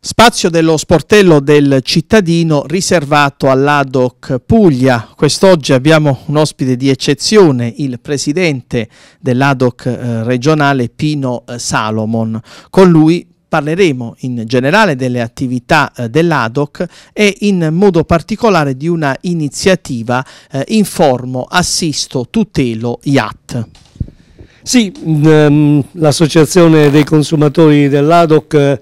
Spazio dello sportello del cittadino riservato all'ADOC Puglia. Quest'oggi abbiamo un ospite di eccezione, il presidente dell'ADOC eh, regionale Pino eh, Salomon. Con lui parleremo in generale delle attività eh, dell'ADOC e in modo particolare di una iniziativa Informo, Assisto, Tutelo, IAT. Sì, mm, ehm, l'associazione dei consumatori dell'ADOC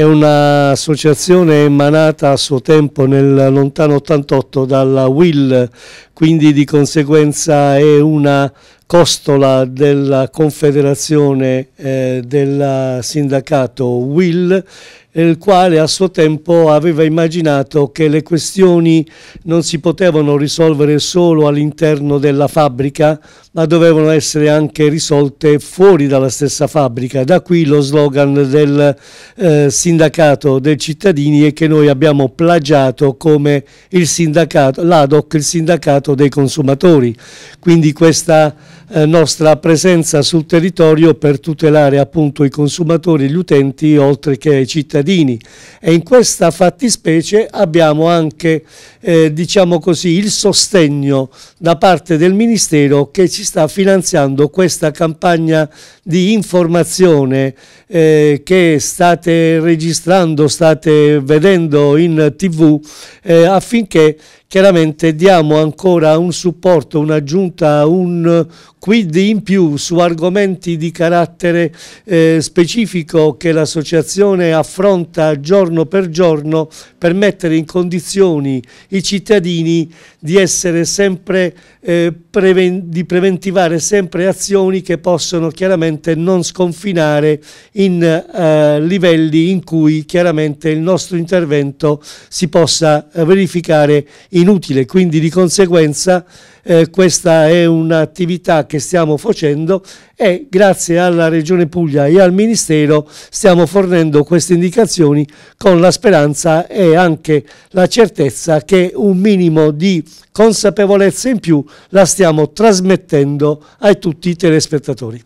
è un'associazione emanata a suo tempo nel lontano 88 dalla WIL, quindi di conseguenza è una costola della confederazione eh, del sindacato Will, il quale a suo tempo aveva immaginato che le questioni non si potevano risolvere solo all'interno della fabbrica, ma dovevano essere anche risolte fuori dalla stessa fabbrica. Da qui lo slogan del eh, sindacato sindacato dei cittadini e che noi abbiamo plagiato come il sindacato, l'ADOC, il sindacato dei consumatori. Quindi questa eh, nostra presenza sul territorio per tutelare appunto i consumatori, gli utenti oltre che i cittadini e in questa fattispecie abbiamo anche eh, diciamo così, il sostegno da parte del Ministero che ci sta finanziando questa campagna di informazione eh, che state registrando, state vedendo in tv eh, affinché chiaramente diamo ancora un supporto, un'aggiunta, un quid in più su argomenti di carattere eh, specifico che l'associazione affronta giorno per giorno per mettere in condizioni i cittadini di essere sempre eh, preven di preventivare sempre azioni che possono chiaramente non sconfinare in eh, livelli in cui chiaramente il nostro intervento si possa verificare in inutile, quindi di conseguenza eh, questa è un'attività che stiamo facendo e grazie alla Regione Puglia e al Ministero stiamo fornendo queste indicazioni con la speranza e anche la certezza che un minimo di consapevolezza in più la stiamo trasmettendo ai tutti i telespettatori.